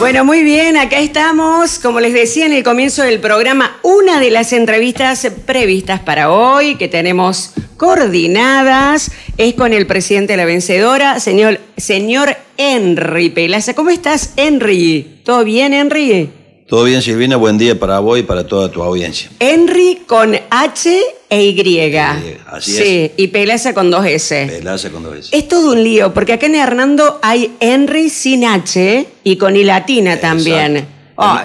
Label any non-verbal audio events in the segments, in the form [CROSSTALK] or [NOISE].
Bueno, muy bien, acá estamos, como les decía en el comienzo del programa, una de las entrevistas previstas para hoy que tenemos coordinadas es con el presidente de la vencedora, señor, señor Henry Pelaza. ¿Cómo estás, Henry? ¿Todo bien, Henry? Todo bien, Silvina. Buen día para vos y para toda tu audiencia. Henry con H e Y. Sí, eh, así sí, y Pelaza con dos S. Pelaza con dos S. Es todo un lío, porque acá en Hernando hay Henry sin H y con I latina también.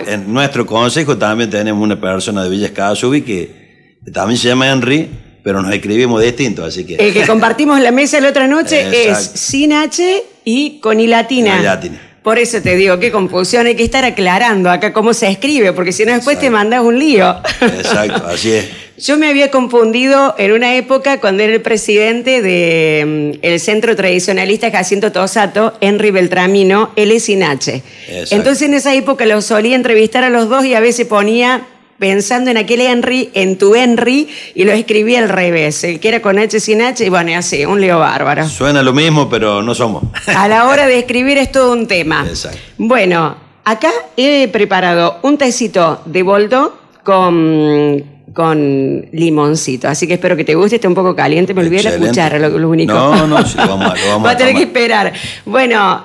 En, nuestro consejo también tenemos una persona de Villa que también se llama Henry, pero nos escribimos distinto, así que... El que compartimos la mesa la otra noche [LAUGHS] es sin H y con y latina. Con I latina. Por eso te digo, qué confusión, hay que estar aclarando acá cómo se escribe, porque si no después te mandas un lío. Exacto, así es. [LAUGHS] Yo me había confundido en una época cuando era el presidente del mm, Centro Tradicionalista Jacinto Tosato, Henry Beltramino, sin H. Entonces en esa época lo solía entrevistar a los dos y a veces ponía pensando en aquel Henry, en tu Henry, y lo escribí al revés, el que era con H sin H, y bueno, y así, un Leo bárbaro. Suena lo mismo, pero no somos. [LAUGHS] A la hora de escribir es todo un tema. Exacto. Bueno, acá he preparado un tecito de boldo con con limoncito. Así que espero que te guste, está un poco caliente, me olvidé la cuchara, lo, único. No, no, sí, vamos, a, lo [LAUGHS] vamos Va a tener que esperar. Bueno,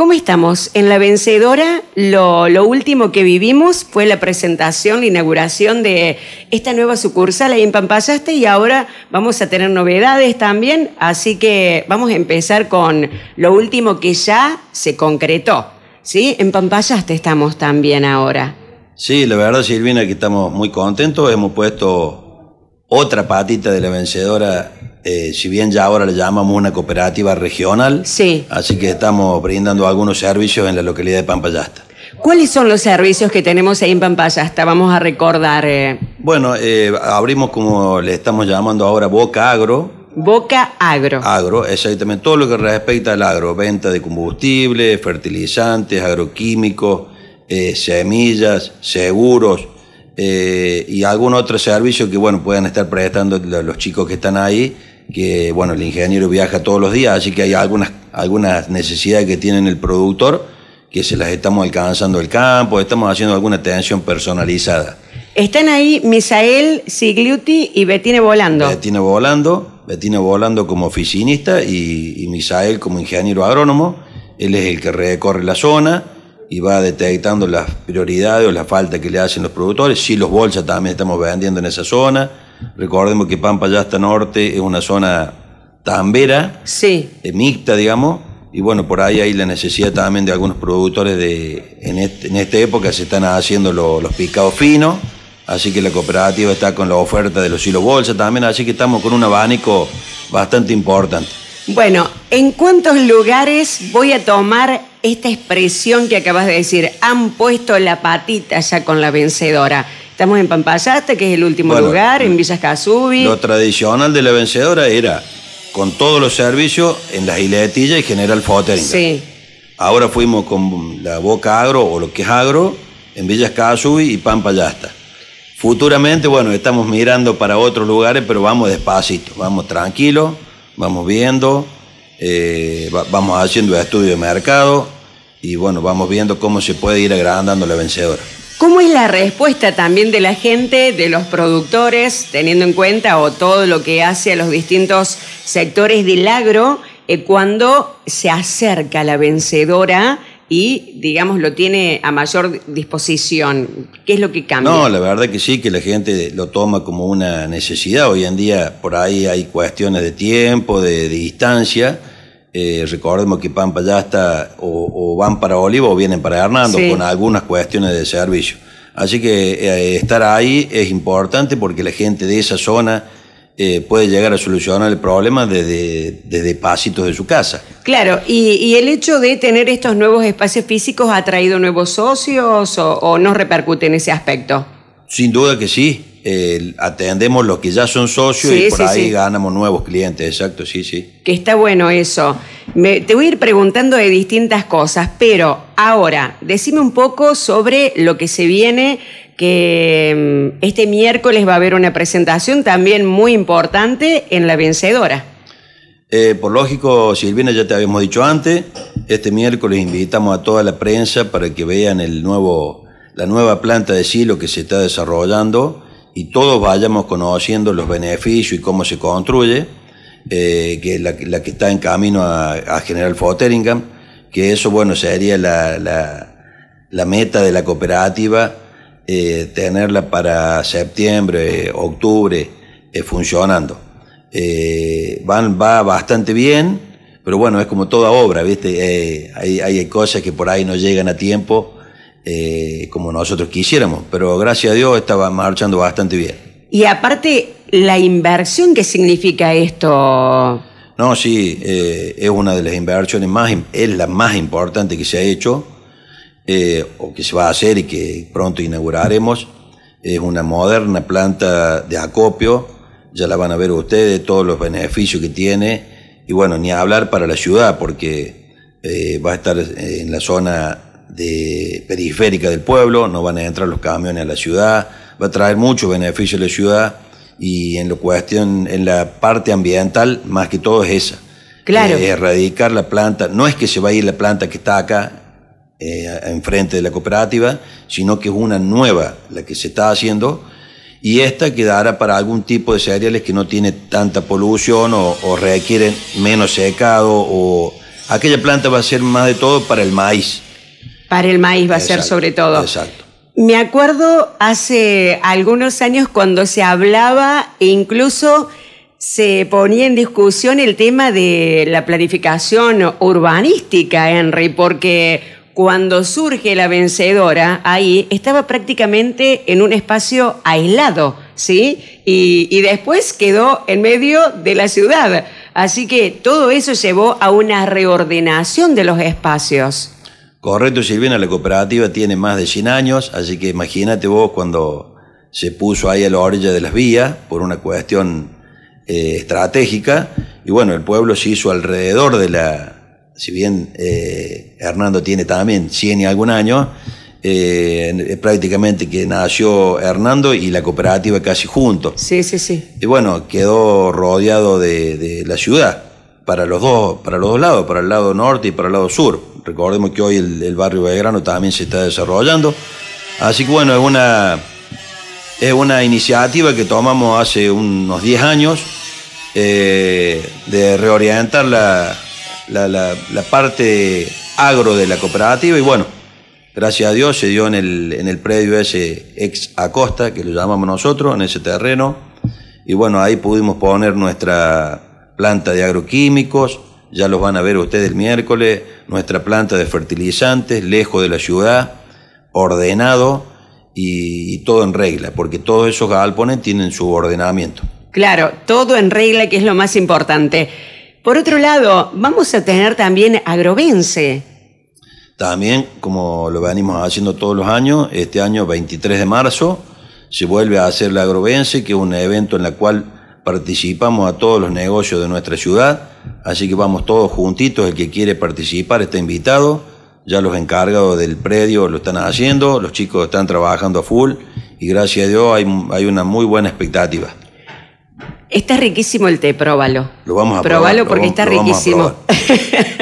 ¿Cómo estamos? En La Vencedora lo, último que vivimos fue la presentación, la inauguración de esta nueva sucursal ahí en Pampayaste y ahora vamos a tener novedades también, así que vamos a empezar con lo último que ya se concretó. ¿Sí? En Pampayaste estamos también ahora. Sí, la verdad Silvina que estamos muy contentos, hemos puesto otra patita de La Vencedora eh, si bien ya ahora le llamamos una cooperativa regional, sí. así que estamos brindando algunos servicios en la localidad de Pampayasta. ¿Cuáles son los servicios que tenemos ahí en Pampayasta? Vamos a recordar. Eh, bueno, eh, abrimos como le estamos llamando ahora Boca Agro. Boca Agro. Agro, exactamente. Todo lo que respecta al agro, venta de combustible, fertilizantes, agroquímicos, semillas, seguros, y algún otro servicio que bueno puedan estar prestando los chicos que están ahí que bueno, el ingeniero viaja todos los días, así que hay algunas, algunas necesidades que tiene el productor que se las estamos alcanzando el campo, estamos haciendo alguna atención personalizada. Están ahí Misael Sigliuti y betine Volando. betine Volando, betine Volando como oficinista y, Misael como ingeniero agrónomo. Él es el que recorre la zona y va detectando las prioridades o las falta que le hacen los productores. Sí, los bolsas también estamos vendiendo en esa zona Recordemos que Pampa ya hasta norte, es una zona tambera, eh, mixta, digamos, y bueno, por ahí hay la necesidad también de algunos productores de, en, este, esta época se están haciendo los picados finos, así que la cooperativa está con la oferta de los hilos bolsa también, así que estamos con un abanico bastante importante. Bueno, ¿en cuántos lugares voy a tomar esta expresión que acabas de decir? Han puesto la patita ya con la vencedora. Estamos en Pampayasta, que es el último lugar, en Villas Casubi. Lo tradicional de la vencedora era con todos los servicios en las Tilla y General Foteringa. Sí. Ahora fuimos con la Boca Agro, o lo que es agro, en Villas Casubi y Pampayasta. Futuramente, bueno, estamos mirando para otros lugares, pero vamos despacito, vamos tranquilo, vamos viendo, eh, vamos haciendo estudio de mercado y bueno, vamos viendo cómo se puede ir agrandando la vencedora. ¿Cómo es la respuesta también de la gente, de los productores, teniendo en cuenta o todo lo que hace a los distintos sectores del agro eh, cuando se acerca la vencedora y, digamos, lo tiene a mayor disposición? ¿Qué es lo que cambia? No, la verdad que sí, que la gente lo toma como una necesidad. Hoy en día por ahí hay cuestiones de tiempo, de distancia eh, recordemos que Pampa ya está o, van para Oliva o vienen para Hernando con algunas cuestiones de servicio. Así que eh, estar ahí es importante porque la gente de esa zona eh, puede llegar a solucionar el problema desde, desde pasitos de su casa. Claro, y, el hecho de tener estos nuevos espacios físicos ha traído nuevos socios o, o no repercute en ese aspecto. Sin duda que sí, atendemos los que ya son socios y por ahí ganamos nuevos clientes, exacto, sí, sí. Que está bueno eso. te voy a ir preguntando de distintas cosas, pero ahora, decime un poco sobre lo que se viene, que mm, este miércoles va a haber una presentación también muy importante en La Vencedora. Eh, por lógico, Silvina, ya te habíamos dicho antes, este miércoles invitamos a toda la prensa para que vean el nuevo, la nueva planta de silo que se está desarrollando y todos vayamos conociendo los beneficios y cómo se construye, eh, que la, la, que está en camino a, a General Fotheringham, que eso, bueno, sería la, meta de la cooperativa, eh, tenerla para septiembre, octubre, eh, funcionando. van, va bastante bien, pero bueno, es como toda obra, ¿viste? Hay, hay, cosas que por ahí no llegan a tiempo eh, como nosotros quisiéramos, pero gracias a Dios estaba marchando bastante bien. Y aparte, la inversión que significa esto. No, sí, eh, es una de las inversiones más, es la más importante que se ha hecho, eh, o que se va a hacer y que pronto inauguraremos. Es una moderna planta de acopio, ya la van a ver ustedes, todos los beneficios que tiene, y bueno, ni hablar para la ciudad, porque va a estar en la zona de periférica del pueblo, no van a entrar los camiones a la ciudad, va a traer mucho beneficio a la ciudad y en lo cuestión, en la parte ambiental, más que todo es esa. Claro. Eh, erradicar la planta, no es que se va a ir la planta que está acá eh, enfrente de la cooperativa, sino que es una nueva la que se está haciendo y esta quedará para algún tipo de cereales que no tiene tanta polución o, o requieren menos secado o aquella planta va a ser más de todo para el maíz para el maíz va a ser sobre todo. Exacto. Me acuerdo hace algunos años cuando se hablaba e incluso se ponía en discusión el tema de la planificación urbanística, Henry, porque cuando surge la vencedora ahí estaba prácticamente en un espacio aislado, ¿sí? Y, y después quedó en medio de la ciudad. Así que todo eso llevó a una reordenación de los espacios. Correcto, Silvina, la cooperativa tiene más de 100 años, así que imagínate vos cuando se puso ahí a la orilla de las vías por una cuestión eh, estratégica, y bueno, el pueblo se hizo alrededor de la, si bien eh, Hernando tiene también 100 y algún año, eh, prácticamente que nació Hernando y la cooperativa casi juntos. Sí, sí, sí. Y bueno, quedó rodeado de la ciudad para los dos, para los dos lados, para el lado norte y para el lado sur. Recordemos que hoy el, barrio Belgrano también se está desarrollando. Así que bueno, es una, es una iniciativa que tomamos hace unos 10 años eh, de reorientar la, parte agro de la cooperativa y bueno, gracias a Dios se dio en el, en el predio ese ex Acosta, que lo llamamos nosotros, en ese terreno, y bueno, ahí pudimos poner nuestra planta de agroquímicos, ya los van a ver ustedes el miércoles, nuestra planta de fertilizantes, lejos de la ciudad, ordenado y, todo en regla, porque todos esos galpones tienen su ordenamiento. Claro, todo en regla, que es lo más importante. Por otro lado, vamos a tener también Agrovense. También, como lo venimos haciendo todos los años, este año 23 de marzo se vuelve a hacer la Agrovense, que es un evento en el cual participamos a todos los negocios de nuestra ciudad, así que vamos todos juntitos, el que quiere participar está invitado, ya los encargados del predio lo están haciendo, los chicos están trabajando a full y gracias a Dios hay, una muy buena expectativa. Está riquísimo el té, próbalo. Lo vamos a porque está riquísimo. [LAUGHS]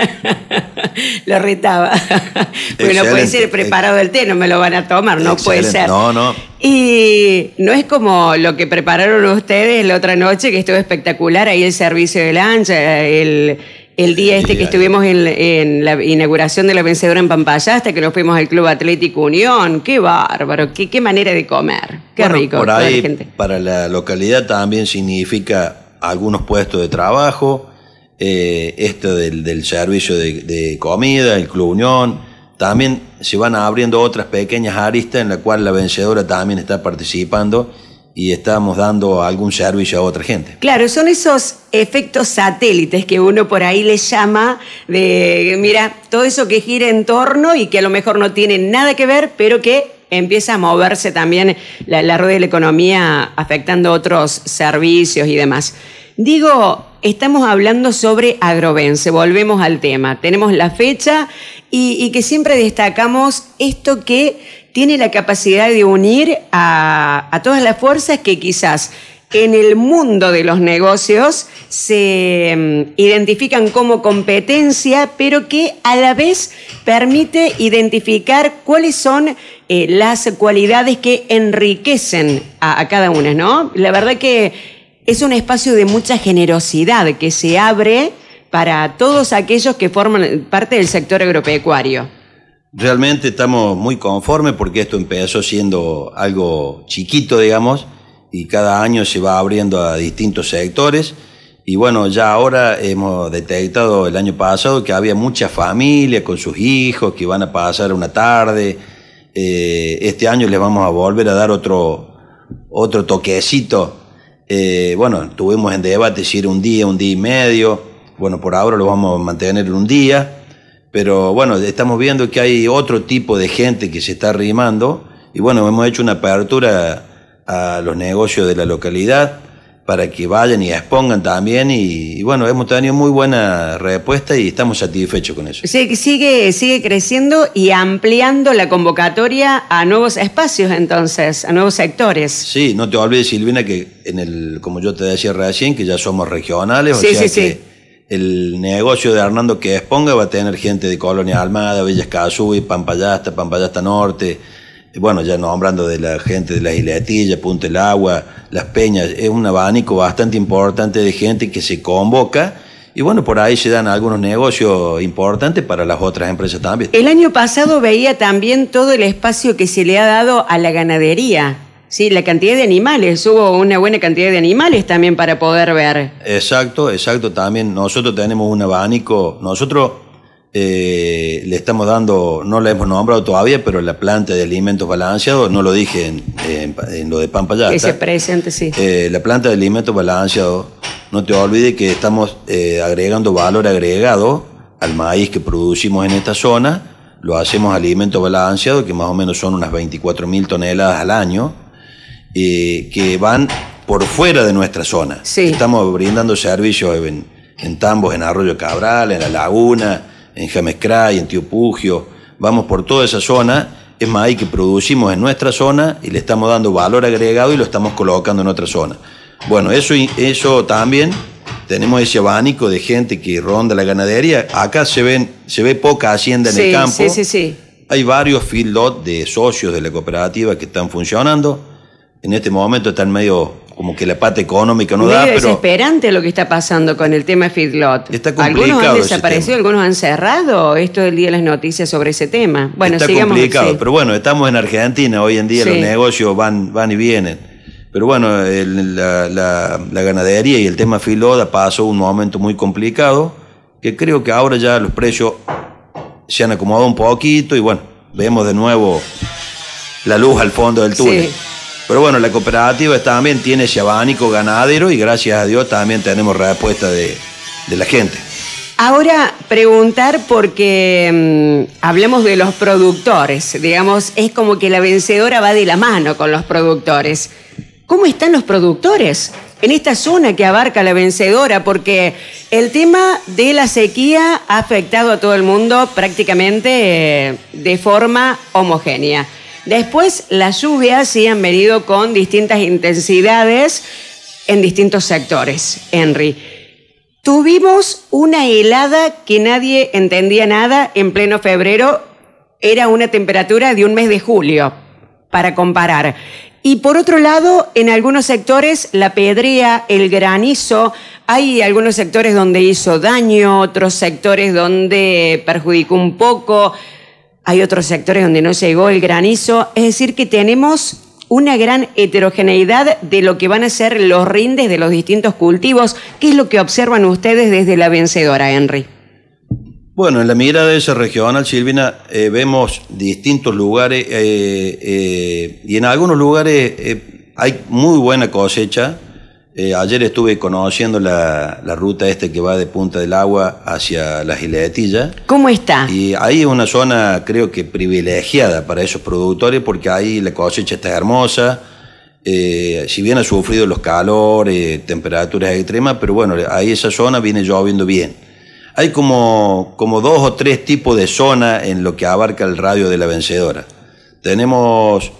lo retaba. [LAUGHS] Porque no puede ser preparado el té, no me lo van a tomar, no puede ser. No, no. Y no es como lo que prepararon ustedes la otra noche, que estuvo espectacular, ahí el servicio de lancha, eh, el, día este que estuvimos en, la inauguración de la vencedora en hasta que nos fuimos al Club Atlético Unión. Qué bárbaro, qué, qué manera de comer. Qué rico. Por ahí, para la localidad también significa algunos puestos de trabajo, eh, esto del, servicio de, comida, el Club Unión. También se van abriendo otras pequeñas aristas en las cuales la vencedora también está participando y estamos dando algún servicio a otra gente. Claro, son esos efectos satélites que uno por ahí le llama de, mira, todo eso que gira en torno y que a lo mejor no tiene nada que ver, pero que empieza a moverse también la, la de la economía afectando otros servicios y demás. Digo, estamos hablando sobre agrobense volvemos al tema. Tenemos la fecha y, que siempre destacamos esto que tiene la capacidad de unir a, todas las fuerzas que quizás en el mundo de los negocios se mm, identifican como competencia, pero que a la vez permite identificar cuáles son eh, las cualidades que enriquecen a, a cada una, ¿no? La verdad que es un espacio de mucha generosidad que se abre para todos aquellos que forman parte del sector agropecuario. Realmente estamos muy conformes porque esto empezó siendo algo chiquito, digamos, y cada año se va abriendo a distintos sectores. Y bueno, ya ahora hemos detectado el año pasado que había muchas familias con sus hijos que van a pasar una tarde. Eh, este año les vamos a volver a dar otro, otro toquecito eh, bueno, tuvimos en debate si era un día, un día y medio. Bueno, por ahora lo vamos a mantener un día. Pero bueno, estamos viendo que hay otro tipo de gente que se está arrimando. Y bueno, hemos hecho una apertura a los negocios de la localidad para que vayan y expongan también. Y, bueno, hemos tenido muy buena respuesta y estamos satisfechos con eso. Sí, sigue, sigue creciendo y ampliando la convocatoria a nuevos espacios entonces, a nuevos sectores. Sí, no te olvides, Silvina, que en el, como yo te decía recién, que ya somos regionales, o sea que el negocio de Hernando que exponga va a tener gente de Colonia Almada, Villas Casú y Pampayasta, Pampayasta Norte bueno, ya nombrando de la gente de de isletillas, Punta el Agua, Las Peñas, es un abanico bastante importante de gente que se convoca. Y bueno, por ahí se dan algunos negocios importantes para las otras empresas también. El año pasado veía también todo el espacio que se le ha dado a la ganadería. Sí, la cantidad de animales, hubo una buena cantidad de animales también para poder ver. Exacto, exacto, también nosotros tenemos un abanico, nosotros eh, le estamos dando, no la hemos nombrado todavía, pero la planta de alimentos balanceados, no lo dije en, lo de Pampayata. Que presente, sí. Eh, la planta de alimentos balanceados, no te olvides que estamos eh, agregando valor agregado al maíz que producimos en esta zona, lo hacemos alimentos balanceados, que más o menos son unas 24.000 toneladas al año, que van por fuera de nuestra zona. Estamos brindando servicios en, en Tambos, en Arroyo Cabral, en La Laguna, en James en Tío Pugio, vamos por toda esa zona, es más, que producimos en nuestra zona y le estamos dando valor agregado y lo estamos colocando en otra zona. Bueno, eso, eso también, tenemos ese abanico de gente que ronda la ganadería, acá se, ven, se ve poca hacienda en el campo. Sí, sí, sí. Hay varios field de socios de la cooperativa que están funcionando. En este momento están medio como que la pata económica no da, pero... desesperante lo que está pasando con el tema feedlot. Está complicado Algunos han desaparecido, algunos han cerrado. Esto del día de las noticias sobre ese tema. Bueno, está complicado, pero bueno, estamos en Argentina. Hoy en día los negocios van, van y vienen. Pero bueno, la, ganadería y el tema ha pasó un momento muy complicado, que creo que ahora ya los precios se han acomodado un poquito y bueno, vemos de nuevo la luz al fondo del túnel. Pero bueno, la cooperativa también tiene ese ganadero y gracias a Dios también tenemos respuesta de, la gente. Ahora preguntar porque mm, hablemos de los productores, digamos, es como que la vencedora va de la mano con los productores. ¿Cómo están los productores en esta zona que abarca la vencedora? Porque el tema de la sequía ha afectado a todo el mundo prácticamente eh, de forma homogénea. Después las lluvias sí han venido con distintas intensidades en distintos sectores, Henry. Tuvimos una helada que nadie entendía nada en pleno febrero. Era una temperatura de un mes de julio, para comparar. Y por otro lado, en algunos sectores la pedrea, el granizo, hay algunos sectores donde hizo daño, otros sectores donde perjudicó un poco hay otros sectores donde no llegó el granizo, es decir, que tenemos una gran heterogeneidad de lo que van a ser los rindes de los distintos cultivos. ¿Qué es lo que observan ustedes desde la vencedora, Henry? Bueno, en la mirada de esa regional, Silvina, eh, vemos distintos lugares eh, eh, y en algunos lugares hay muy buena cosecha, eh, ayer estuve conociendo la, ruta este que va de Punta del Agua hacia la Giletilla. ¿Cómo está? Y ahí es una zona, creo que privilegiada para esos productores, porque ahí la cosecha está hermosa. Eh, si bien ha sufrido los calores, temperaturas extremas, pero bueno, ahí esa zona viene lloviendo bien. Hay como, como dos o tres tipos de zona en lo que abarca el radio de la vencedora. Tenemos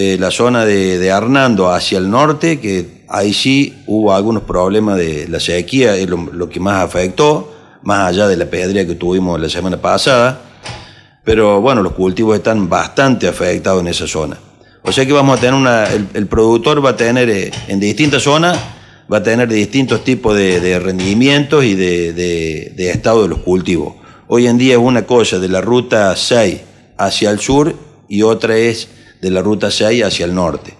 eh, la zona de, de, Arnando hacia el norte, que ahí sí hubo algunos problemas de la sequía, es lo, que más afectó, más allá de la pedrea que tuvimos la semana pasada. Pero bueno, los cultivos están bastante afectados en esa zona. O sea que vamos a tener una. El, productor va a tener eh, en distintas zonas, va a tener distintos tipos de, rendimientos y de, de, estado de los cultivos. Hoy en día es una cosa de la ruta 6 hacia el sur y otra es de la ruta 6 hacia el norte.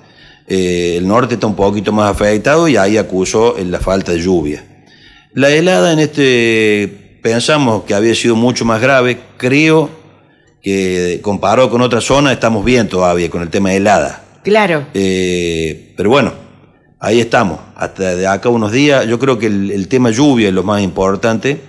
Eh, el norte está un poquito más afectado y ahí acusó la falta de lluvia. La helada en este pensamos que había sido mucho más grave, creo que comparado con otra zona estamos bien todavía con el tema de helada. Claro. Eh, pero bueno, ahí estamos. Hasta de acá unos días, yo creo que el, el tema lluvia es lo más importante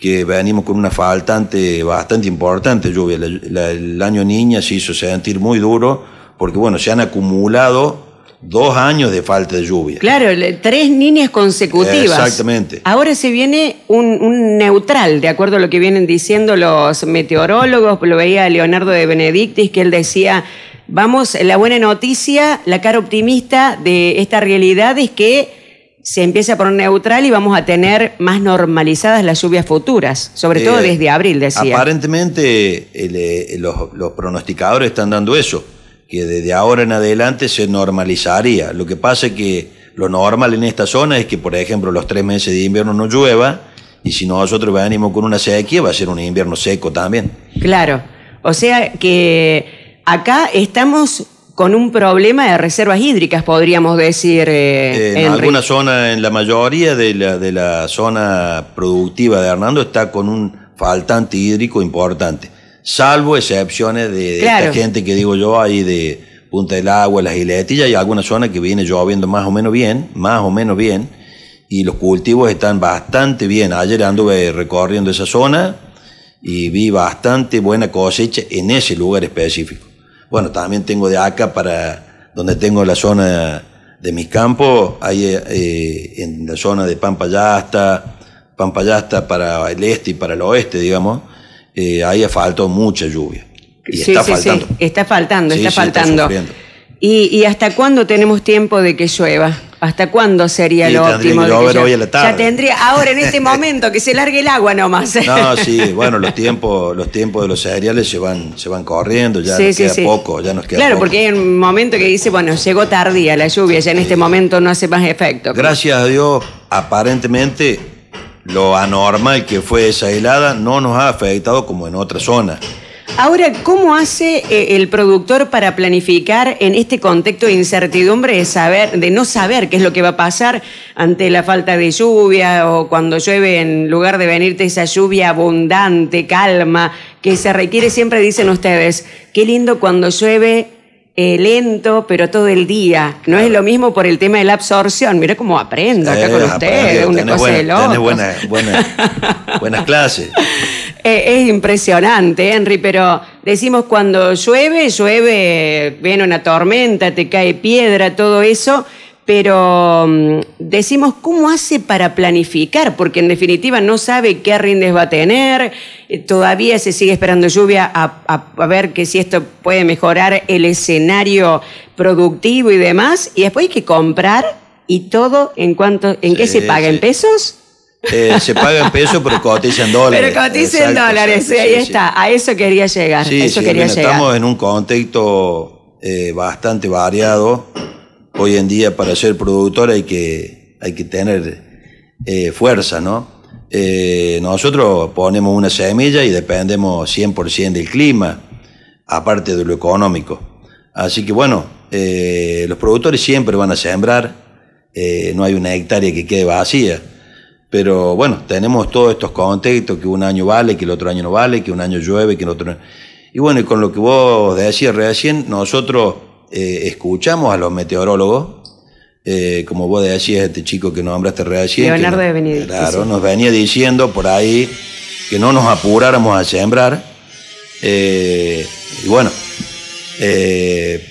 que venimos con una faltante bastante importante lluvia. el año niña se hizo sentir muy duro porque, bueno, se han acumulado dos años de falta de lluvia. Claro, tres niñas consecutivas. Exactamente. Ahora se viene un, un, neutral, de acuerdo a lo que vienen diciendo los meteorólogos, lo veía Leonardo de Benedictis, que él decía, vamos, la buena noticia, la cara optimista de esta realidad es que se empieza a poner neutral y vamos a tener más normalizadas las lluvias futuras, sobre todo eh, desde abril, decía. Aparentemente eh, los, los, pronosticadores están dando eso, que desde ahora en adelante se normalizaría. Lo que pasa es que lo normal en esta zona es que, por ejemplo, los tres meses de invierno no llueva, y si nosotros venimos con una sequía, va a ser un invierno seco también. Claro, o sea que acá estamos con un problema de reservas hídricas, podríamos decir. Eh, en alguna zona, en la mayoría de la, zona productiva de Hernando, está con un faltante hídrico importante, salvo excepciones de, esta gente que digo yo ahí de Punta del Agua, las Isletillas, y alguna zona que viene lloviendo más o menos bien, más o menos bien, y los cultivos están bastante bien. Ayer anduve eh, recorriendo esa zona y vi bastante buena cosecha en ese lugar específico. Bueno, también tengo de acá para donde tengo la zona de mis campos, ahí eh, en la zona de Pampayasta, Pampayasta para el este y para el oeste, digamos, eh, ahí ha faltado mucha lluvia. Y sí, está, faltando. Sí. está faltando. Está faltando, está faltando. ¿Y, ¿Y hasta cuándo tenemos tiempo de que llueva? ¿Hasta cuándo sería lo óptimo? ya, tendría, ahora en este momento, que se largue el agua nomás. No, sí, bueno, los tiempos, los tiempos de los cereales se van, corriendo, ya nos queda poco, ya nos queda Claro, porque hay un momento que dice, bueno, llegó tardía la lluvia, ya en este momento no hace más efecto. Gracias a Dios, aparentemente lo anormal que fue esa helada no nos ha afectado como en otras zonas. Ahora, ¿cómo hace eh, el productor para planificar en este contexto de incertidumbre de saber, de no saber qué es lo que va a pasar ante la falta de lluvia o cuando llueve en lugar de venirte esa lluvia abundante, calma, que se requiere siempre, dicen ustedes, qué lindo cuando llueve eh, lento, pero todo el día. No es lo mismo por el tema de la absorción. Mira cómo aprendo acá con ustedes, una cosa buenas clases. [LAUGHS] Eh, es impresionante, Henry, pero decimos cuando llueve, llueve, viene una tormenta, te cae piedra, todo eso, pero mm, decimos cómo hace para planificar, porque en definitiva no sabe qué rindes va a tener, eh, todavía se sigue esperando lluvia a, ver que si esto puede mejorar el escenario productivo y demás, y después hay que comprar y todo en cuanto en qué se paga, en pesos. Eh, se paga en pesos, pero cotiza en dólares. Pero cotiza en dólares, ahí está. A eso quería llegar. eso Estamos en un contexto eh, bastante variado. Hoy en día, para ser productor, hay que, hay que tener eh, fuerza, ¿no? nosotros ponemos una semilla y dependemos 100% del clima, aparte de lo económico. Así que, bueno, los productores siempre van a sembrar. no hay una hectárea que quede vacía pero bueno, tenemos todos estos contextos, que un año vale, que el otro año no vale, que un año llueve, que el otro Y bueno, y con lo que vos decías recién, nosotros eh, escuchamos a los meteorólogos, eh, como vos decías, este chico que nombraste recién. Leonardo que, de diciendo. Claro, nos venía diciendo por ahí que no nos apuráramos a sembrar. Eh, y bueno,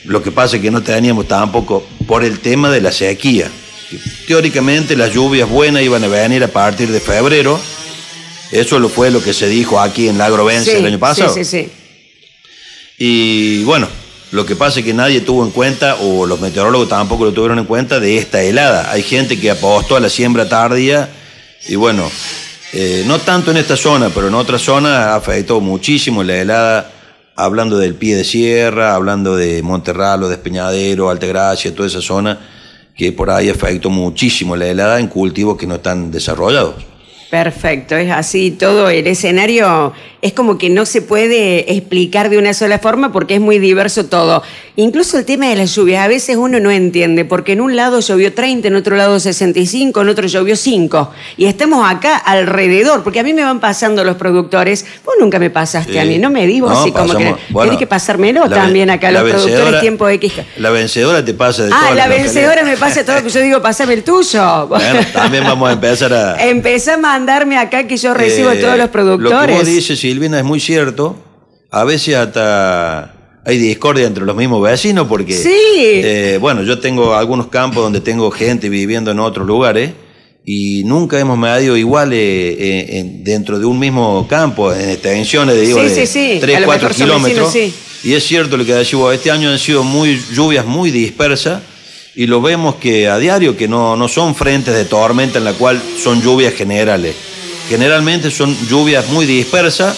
lo que pasa es que no teníamos tampoco por el tema de la sequía. Teóricamente las lluvias buenas iban a venir a partir de febrero. Eso fue lo que se dijo aquí en la Agrovencia el año pasado. Y bueno, lo que pasa es que nadie tuvo en cuenta, o los meteorólogos tampoco lo tuvieron en cuenta, de esta helada. Hay gente que apostó a la siembra tardía y bueno, eh, no tanto en esta zona, pero en otra zona afectó muchísimo la helada, hablando del pie de sierra, hablando de Monterralo, Despeñadero, Altegracia, toda esa zona que por ahí afectó muchísimo la helada en cultivos que no están desarrollados. Perfecto, es así todo el escenario, es como que no se puede explicar de una sola forma porque es muy diverso todo. Incluso el tema de las lluvias, a veces uno no entiende, porque en un lado llovió 30, en otro lado 65, en otro llovió 5. Y estamos acá alrededor, porque a mí me van pasando los productores. Vos nunca me pasaste a mí, no me digo así como que. que pasármelo también acá, los productores tiempo X. La vencedora te pasa de Ah, la vencedora me pasa todo, que yo digo, pasame el tuyo. Bueno, también vamos a empezar a. [LAUGHS] Empezá a mandarme acá que yo recibo a eh, todos los productores. Lo que Silvina, es muy cierto. A veces hasta hay discordia entre los mismos vecinos porque, eh, bueno, yo tengo algunos campos donde tengo gente viviendo en otros lugares y nunca hemos medido iguales eh, eh, dentro de un mismo campo, en extensiones, de 3, 4 kilómetros. y es cierto lo que decís este año han sido muy lluvias muy dispersas y lo vemos que a diario, que no, no son frentes de tormenta en la cual son lluvias generales. Generalmente son lluvias muy dispersas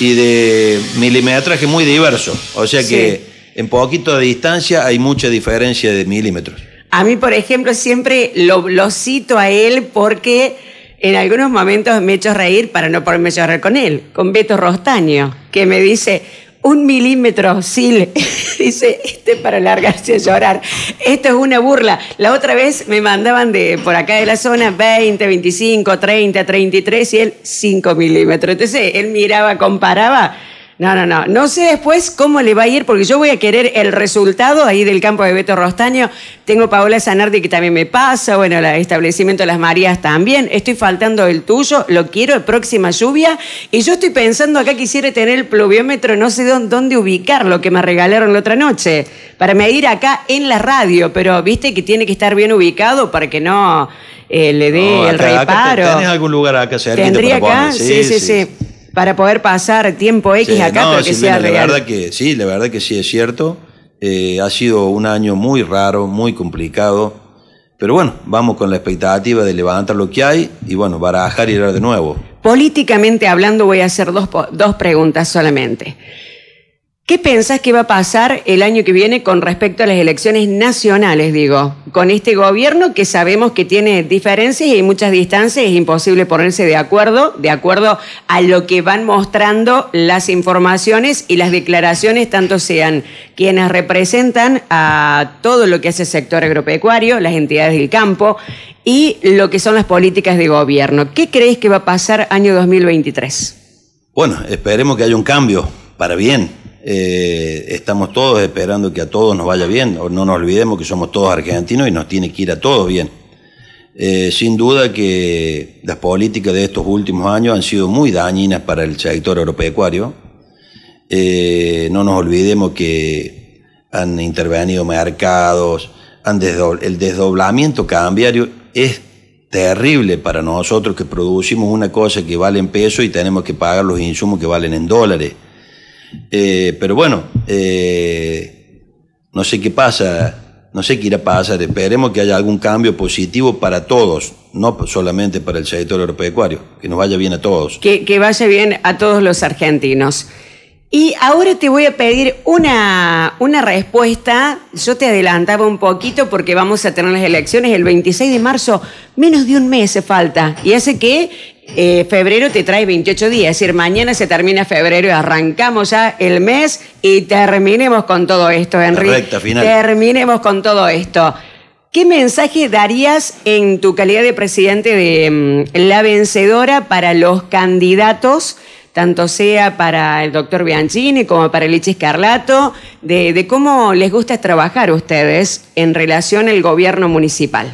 y de milimetraje muy diverso. O sea que en poquito de distancia hay mucha diferencia de milímetros. A mí, por ejemplo, siempre lo, lo cito a él porque en algunos momentos me he hecho reír para no ponerme a llorar con él, con Beto Rostaño, que me dice, un milímetro, Sil. [LAUGHS] Dice, este para largarse a llorar. Esto es una burla. La otra vez me mandaban de por acá de la zona 20, 25, 30, 33 y él 5 milímetros. Entonces él miraba, comparaba no, no, no. No sé después cómo le va a ir, porque yo voy a querer el resultado ahí del campo de Beto Rostaño. Tengo Paola Sanardi que también me pasa, bueno, el establecimiento de las Marías también. Estoy faltando el tuyo, lo quiero, próxima lluvia. Y yo estoy pensando acá quisiera tener el pluviómetro, no sé dónde, dónde ubicarlo, que me regalaron la otra noche, para medir acá en la radio, pero viste que tiene que estar bien ubicado para que no eh, le dé el reparo. algún lugar acá acá, sí. sí. sí para poder pasar tiempo X acá, porque que sea real. La verdad que sí, la verdad que sí es cierto. Eh, ha sido un año muy raro, muy complicado. Pero bueno, vamos con la expectativa de levantar lo que hay y bueno, barajar y ir de nuevo. Políticamente hablando, voy a hacer dos, dos preguntas solamente. ¿Qué pensás que va a pasar el año que viene con respecto a las elecciones nacionales, digo, con este gobierno que sabemos que tiene diferencias y hay muchas distancias, es imposible ponerse de acuerdo, de acuerdo a lo que van mostrando las informaciones y las declaraciones, tanto sean quienes representan a todo lo que hace el sector agropecuario, las entidades del campo y lo que son las políticas de gobierno. ¿Qué crees que va a pasar año 2023? Bueno, esperemos que haya un cambio para bien eh, estamos todos esperando que a todos nos vaya bien, no nos olvidemos que somos todos argentinos y nos tiene que ir a todos bien. Eh, sin duda que las políticas de estos últimos años han sido muy dañinas para el sector agropecuario. Eh, no nos olvidemos que han intervenido mercados, han el desdoblamiento cambiario es terrible para nosotros que producimos una cosa que vale en peso y tenemos que pagar los insumos que valen en dólares. Eh, pero bueno, eh, no sé qué pasa, no sé qué irá a pasar. Esperemos que haya algún cambio positivo para todos, no solamente para el sector agropecuario, que nos vaya bien a todos. que vaya bien a todos los argentinos. Y ahora te voy a pedir una, una respuesta. Yo te adelantaba un poquito porque vamos a tener las elecciones el 26 de marzo. Menos de un mes se falta. Y hace que eh, febrero te trae 28 días. Es decir, mañana se termina febrero y arrancamos ya el mes y terminemos con todo esto, Enrique. Terminemos con todo esto. ¿Qué mensaje darías en tu calidad de presidente de mm, La Vencedora para los candidatos? tanto sea para el doctor Bianchini como para Iche Escarlato, de, de cómo les gusta trabajar ustedes en relación al gobierno municipal.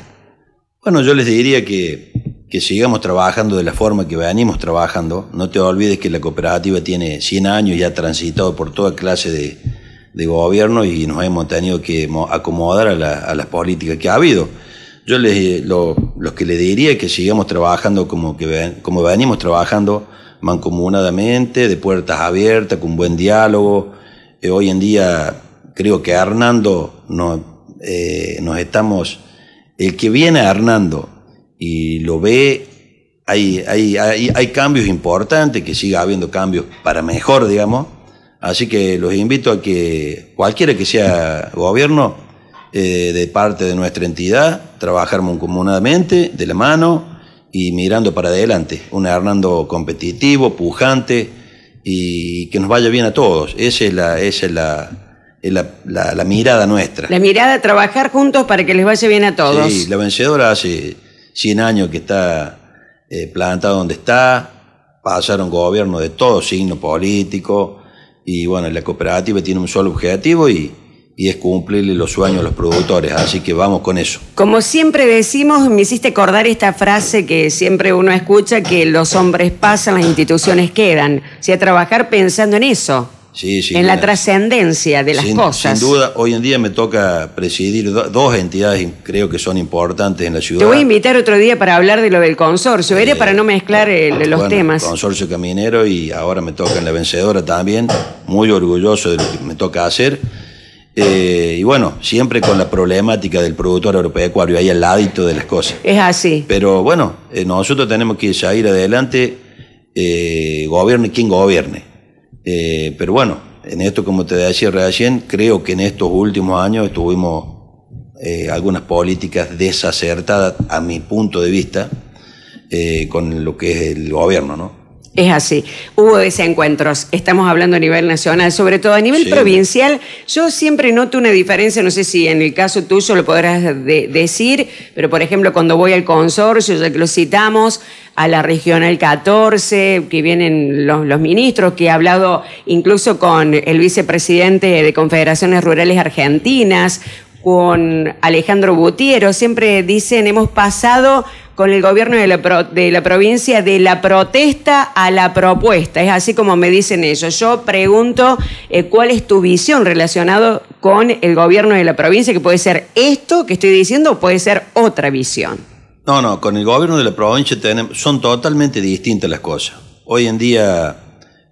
Bueno, yo les diría que, sigamos trabajando de la forma que venimos trabajando. No te olvides que la cooperativa tiene 100 años y ha transitado por toda clase de, gobierno y nos hemos tenido que acomodar a, las políticas que ha habido. Yo les, lo, los que le diría es que sigamos trabajando como, que como venimos trabajando mancomunadamente, de puertas abiertas, con buen diálogo. Eh, hoy en día creo que Arnando Hernando eh, nos, estamos... El que viene a Hernando y lo ve hay, hay, cambios importantes, que siga habiendo cambios para mejor, digamos. Así que los invito a que cualquiera que sea gobierno, eh, de parte de nuestra entidad, trabajar mancomunadamente, de la mano, y mirando para adelante. Un Hernando competitivo, pujante y que nos vaya bien a todos. Esa es la, es la, mirada nuestra. La mirada, de trabajar juntos para que les vaya bien a todos. Sí, la vencedora hace 100 años que está eh, plantada donde está, pasaron gobierno de todo signo político y bueno, la cooperativa tiene un solo objetivo y y es cumplirle los sueños a los productores, así que vamos con eso. Como siempre decimos, me hiciste acordar esta frase que siempre uno escucha, que los hombres pasan, las instituciones quedan. O sea, trabajar pensando en eso. Sí, sí, en la trascendencia de las cosas. Sin duda, hoy en día me toca presidir dos entidades creo que son importantes en la ciudad. Te voy a invitar otro día para hablar de lo del consorcio, era eh, para no mezclar los temas. Consorcio Caminero y ahora me toca en la vencedora también, muy orgulloso de lo que me toca hacer eh, y bueno, siempre con la problemática del productor agropecuario ahí al ladito de las cosas. Es así. Pero bueno, eh, nosotros tenemos que ir adelante, eh, gobierne quien gobierne. pero bueno, en esto, como te decía recién, creo que en estos últimos años tuvimos algunas políticas desacertadas, a mi punto de vista, con lo que es el gobierno, ¿no? Es así. Hubo desencuentros. Estamos hablando a nivel nacional, sobre todo a nivel provincial. Yo siempre noto una diferencia, no sé si en el caso tuyo lo podrás decir, pero por ejemplo, cuando voy al consorcio, ya que lo citamos, a la regional 14, que vienen los, ministros, que he hablado incluso con el vicepresidente de Confederaciones Rurales Argentinas, con Alejandro Butiero, siempre dicen, hemos pasado con el gobierno de la, provincia de la protesta a la propuesta. Es así como me dicen ellos. Yo pregunto eh, cuál es tu visión relacionado con el gobierno de la provincia, que puede ser esto que estoy diciendo o puede ser otra visión. No, no, con el gobierno de la provincia son totalmente distintas las cosas. Hoy en día,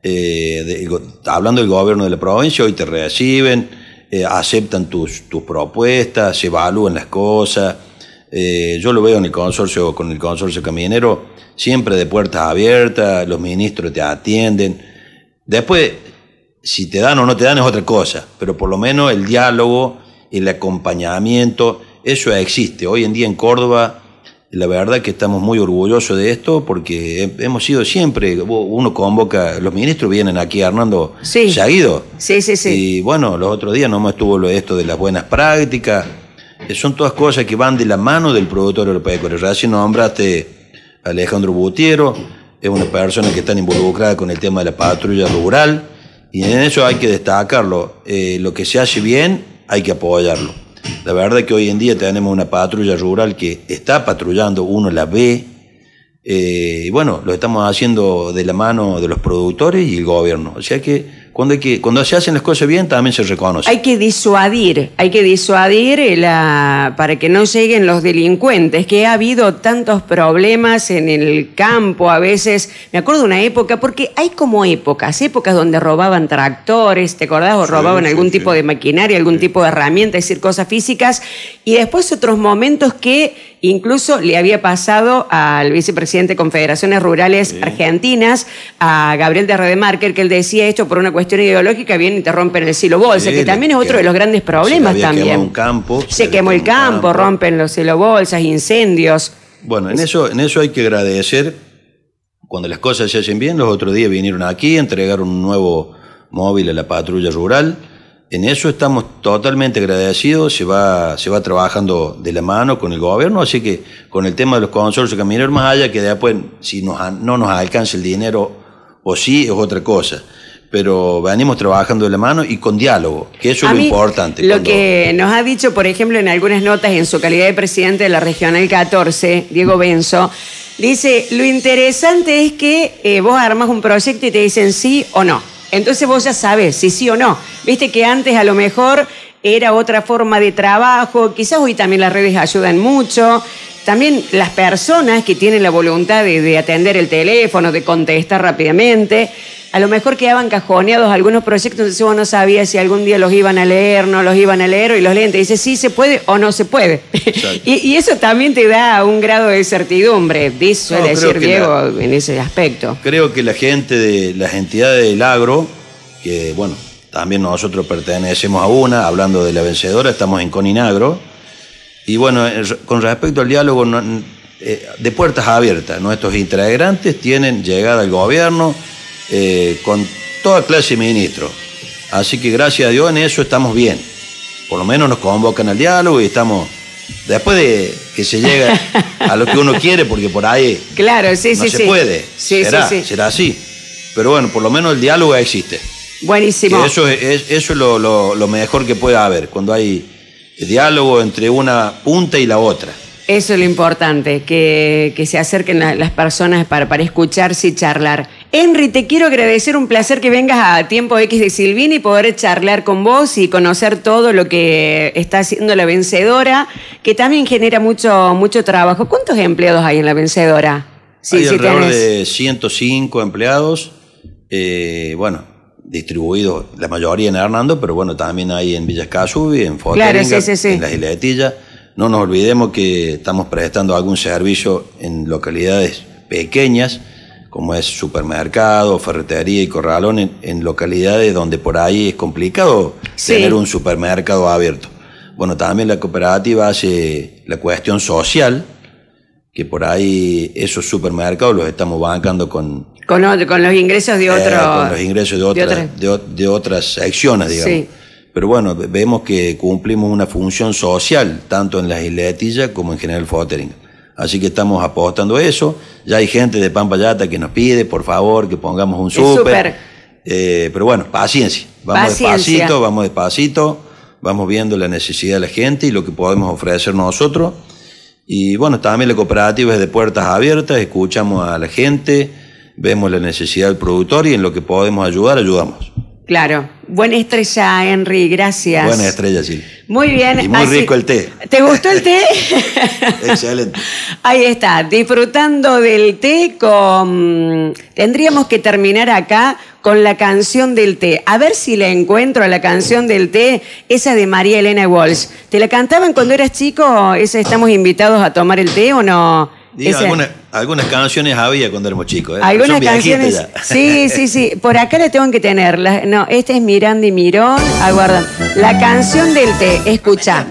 eh, hablando del gobierno de la provincia, hoy te reciben, eh, aceptan tus, tus propuestas, se evalúan las cosas eh, yo lo veo en el consorcio, con el consorcio caminero, siempre de puertas abiertas, los ministros te atienden. Después, si te dan o no te dan es otra cosa, pero por lo menos el diálogo, el acompañamiento, eso existe. Hoy en día en Córdoba, la verdad que estamos muy orgullosos de esto porque hemos sido siempre, uno convoca, los ministros vienen aquí, Hernando, seguido. Sí, sí, sí. Y bueno, los otros días no nomás estuvo lo esto de las buenas prácticas eh, son todas cosas que van de la mano del productor europeo Correa. Recién nombraste a Alejandro Butiero, es una persona que está involucrada con el tema de la patrulla rural, y en eso hay que destacarlo. Eh, lo que se hace bien, hay que apoyarlo. La verdad es que hoy en día tenemos una patrulla rural que está patrullando, uno la ve, eh, y bueno, lo estamos haciendo de la mano de los productores y el gobierno. O sea que cuando, que, cuando se hacen las cosas bien, también se reconoce. Hay que disuadir, hay que disuadir eh, la, para que no lleguen los delincuentes, que ha habido tantos problemas en el campo a veces. Me acuerdo de una época, porque hay como épocas, épocas donde robaban tractores, ¿te acordás? O robaban algún tipo de maquinaria, algún tipo de herramienta, es decir, cosas físicas. Y después otros momentos que Incluso le había pasado al vicepresidente de Confederaciones Rurales Argentinas, a Gabriel de Redemarker, que él decía esto por una cuestión ideológica, bien y rompen el silo bolsa, que también es otro de los grandes problemas se también. Un campo, se, quemó el campo, rompen los silo bolsas, incendios. Bueno, en eso, en eso hay que agradecer. Cuando las cosas se hacen bien, los otros días vinieron aquí, entregaron un nuevo móvil a la patrulla rural en eso estamos totalmente agradecidos, se va, se va trabajando de la mano con el gobierno, así que con el tema de los consorcios caminar más allá, que después si no nos alcanza el dinero o sí es otra cosa pero venimos trabajando de la mano y con diálogo, que eso es lo importante. Lo que nos ha dicho, por ejemplo, en algunas notas en su calidad de presidente de la Regional 14, Diego Benzo, dice, lo interesante es que eh, vos armas un proyecto y te dicen sí o no. Entonces vos ya sabes si sí o no. Viste que antes a lo mejor era otra forma de trabajo, quizás hoy también las redes ayudan mucho. También las personas que tienen la voluntad de atender el teléfono, de contestar rápidamente a lo mejor quedaban cajoneados algunos proyectos, entonces uno no sabía si algún día los iban a leer, no los iban a leer, y los leen, te dice sí se puede o no se puede. [LAUGHS] y, eso también te da un grado de certidumbre, dice decir Diego en ese aspecto. Creo que la gente de las entidades del agro, que bueno, también nosotros pertenecemos a una, hablando de la vencedora, estamos en Coninagro, y bueno, eh, con respecto al diálogo, eh, de puertas abiertas, nuestros integrantes tienen llegada al gobierno, eh, con toda clase de ministros. Así que gracias a Dios en eso estamos bien. Por lo menos nos convocan al diálogo y estamos después de que se llega a lo que uno [LAUGHS] quiere, porque por ahí claro, sí, no sí, se puede. será, será así. Pero bueno, por lo menos el diálogo existe. Buenísimo. eso es, lo, mejor que puede haber, cuando hay diálogo entre una punta y la otra. Eso es lo importante, que, se acerquen las personas para, para escucharse y charlar. Henry, te quiero agradecer, un placer que vengas a Tiempo X de Silvina y poder charlar con vos y conocer todo lo que está haciendo la vencedora, que también genera mucho, mucho trabajo. ¿Cuántos empleados hay en la vencedora? Sí, hay alrededor de 105 empleados, eh, bueno, distribuidos la mayoría en Hernando, pero bueno, también hay en Villas y en Fuerte en la Isla de Tilla. No nos olvidemos que estamos prestando algún servicio en localidades pequeñas, como es supermercado, ferretería y corralón, en, localidades donde por ahí es complicado tener un supermercado abierto. Bueno, también la cooperativa hace la cuestión social, que por ahí esos supermercados los estamos bancando con... Con, los ingresos de otros... con los ingresos de, eh, otras. De, secciones, digamos. Pero bueno, vemos que cumplimos una función social, tanto en las isletillas como en General Fottering. Así que estamos apostando eso. Ya hay gente de Pampa Yata que nos pide, por favor, que pongamos un súper. Eh, pero bueno, paciencia. Vamos despacito, vamos despacito, vamos viendo la necesidad de la gente y lo que podemos ofrecer nosotros. Y bueno, también la cooperativa es de puertas abiertas, escuchamos a la gente, vemos la necesidad del productor y en lo que podemos ayudar, ayudamos. Claro. Buena estrella, Henry, gracias. Buena estrella, sí. Muy bien. Y muy rico el té. ¿Te gustó el té? [LAUGHS] Excelente. Ahí está, disfrutando del té con... Tendríamos que terminar acá con la canción del té. A ver si la encuentro, la canción del té, esa de María Elena Walsh. ¿Te la cantaban cuando eras chico? ¿Esa estamos invitados a tomar el té o no? Digo, algunas canciones había cuando éramos chicos. ¿eh? Algunas canciones. [LAUGHS] Sí, sí, sí. Por acá la tengo que tener. no, este es Miranda y Mirón. Aguardan. La canción del té. Escucha.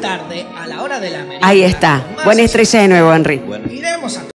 Ahí está. Buena estrella de nuevo, Henry.